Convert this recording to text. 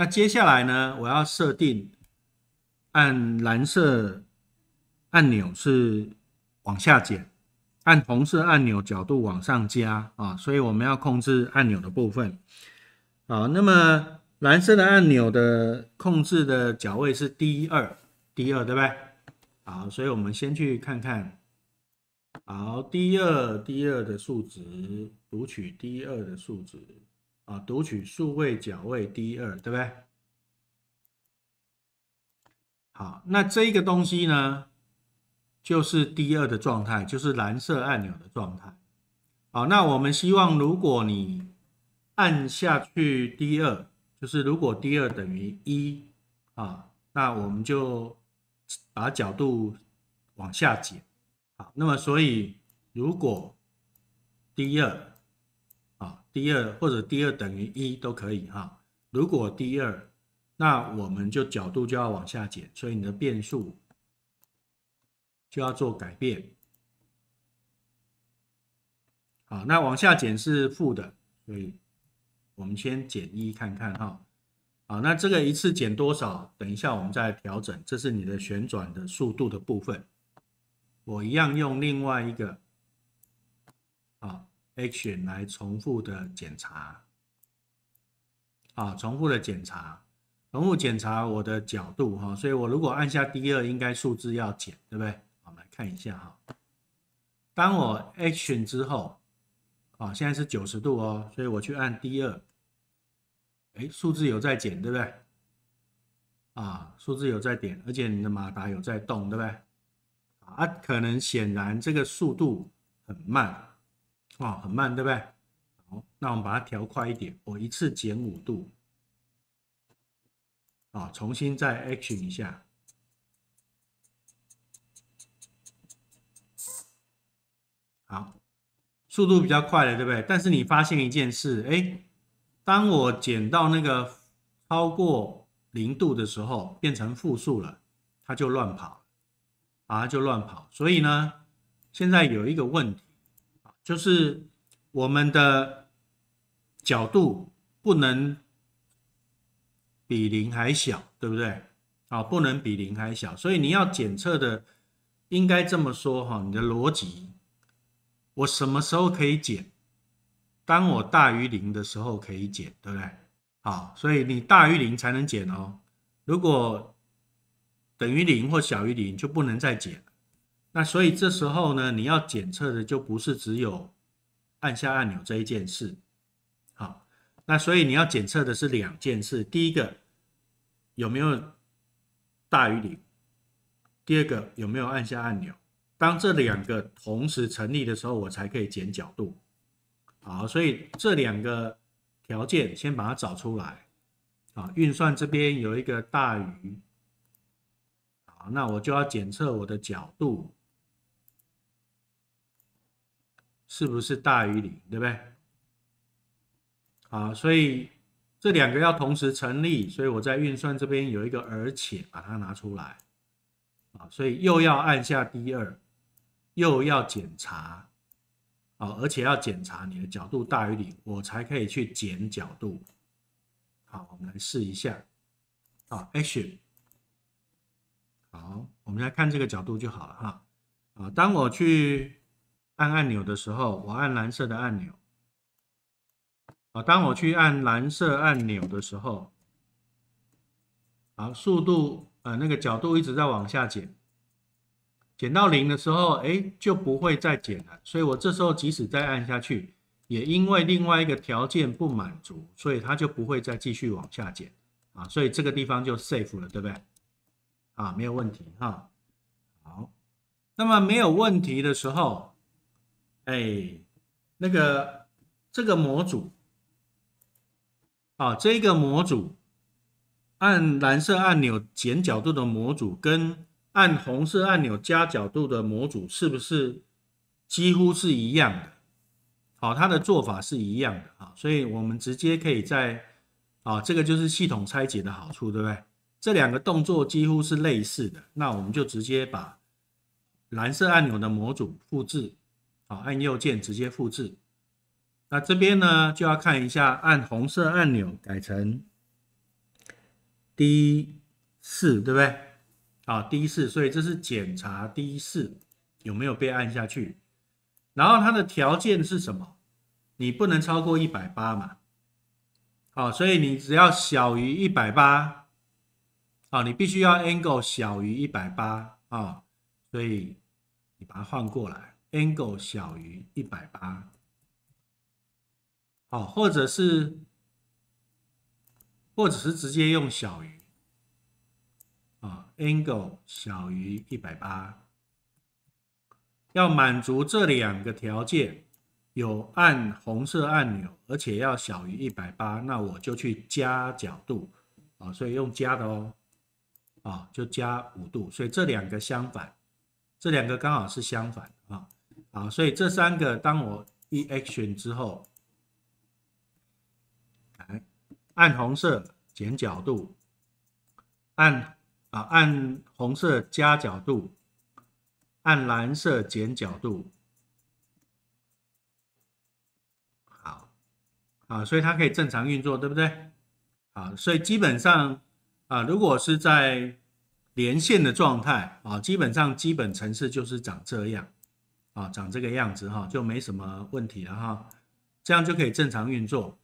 那接下来呢？我要设定按蓝色按钮是往下减，按红色按钮角度往上加啊。所以我们要控制按钮的部分。好，那么蓝色的按钮的控制的角位是 D 二 D 二，对不对？好，所以我们先去看看。好，D 二 D 二的数值，读取 D 二的数值。啊，读取数位、角位 D 二，对不对？好，那这一个东西呢，就是 D 二的状态，就是蓝色按钮的状态。好，那我们希望，如果你按下去 D 二，就是如果 D 二等于一啊，那我们就把角度往下减。好，那么所以如果 D 二。第二或者第二等于一都可以哈。如果第二，那我们就角度就要往下减，所以你的变数就要做改变。好，那往下减是负的，所以我们先减一看看哈。好，那这个一次减多少？等一下我们再调整。这是你的旋转的速度的部分。我一样用另外一个。Action 来重复的检查，啊，重复的检查，重复检查我的角度哈，所以我如果按下 D 二，应该数字要减，对不对？我们来看一下哈，当我 Action 之后，啊，现在是九十度哦，所以我去按 D 二，哎，数字有在减，对不对？啊，数字有在点，而且你的马达有在动，对不对？啊，可能显然这个速度很慢。啊，很慢，对不对？好，那我们把它调快一点。我一次减五度，啊，重新再 action 一下，好，速度比较快了，对不对？但是你发现一件事，哎，当我减到那个超过零度的时候，变成负数了，它就乱跑，啊，就乱跑。所以呢，现在有一个问题。就是我们的角度不能比零还小，对不对？啊，不能比零还小，所以你要检测的应该这么说哈，你的逻辑，我什么时候可以减？当我大于零的时候可以减，对不对？好，所以你大于零才能减哦。如果等于零或小于零，就不能再减了。那所以这时候呢，你要检测的就不是只有按下按钮这一件事，好，那所以你要检测的是两件事，第一个有没有大于零，第二个有没有按下按钮。当这两个同时成立的时候，我才可以减角度。好，所以这两个条件先把它找出来，啊，运算这边有一个大于，好，那我就要检测我的角度。是不是大于零，对不对？啊，所以这两个要同时成立，所以我在运算这边有一个而且把它拿出来，啊，所以又要按下第二，又要检查，啊，而且要检查你的角度大于零，我才可以去减角度。好，我们来试一下，啊 n 好，我们来看这个角度就好了哈，啊，当我去。按按钮的时候，我按蓝色的按钮。好，当我去按蓝色按钮的时候，好，速度呃那个角度一直在往下减，减到零的时候，哎，就不会再减了。所以我这时候即使再按下去，也因为另外一个条件不满足，所以它就不会再继续往下减啊。所以这个地方就 safe 了，对不对？啊，没有问题哈。好，那么没有问题的时候。哎，那个这个模组，啊，这个模组按蓝色按钮减角度的模组，跟按红色按钮加角度的模组，是不是几乎是一样的？好，它的做法是一样的啊，所以我们直接可以在啊，这个就是系统拆解的好处，对不对？这两个动作几乎是类似的，那我们就直接把蓝色按钮的模组复制。好，按右键直接复制。那这边呢，就要看一下按红色按钮改成 D 四，对不对？好，D 四，所以这是检查 D 四有没有被按下去。然后它的条件是什么？你不能超过一百八嘛。好，所以你只要小于一百八，啊，你必须要 angle 小于一百八啊。所以你把它换过来。Angle 小于一百八，哦，或者是，或者是直接用小于，啊，Angle 小于一百八，要满足这两个条件，有按红色按钮，而且要小于一百八，那我就去加角度，啊，所以用加的哦，啊，就加五度，所以这两个相反，这两个刚好是相反的啊。啊，所以这三个当我一 action 之后，来按红色减角度，按啊按红色加角度，按蓝色减角度。好，啊，所以它可以正常运作，对不对？啊，所以基本上啊，如果是在连线的状态啊，基本上基本程式就是长这样。啊，长这个样子哈，就没什么问题了哈，这样就可以正常运作。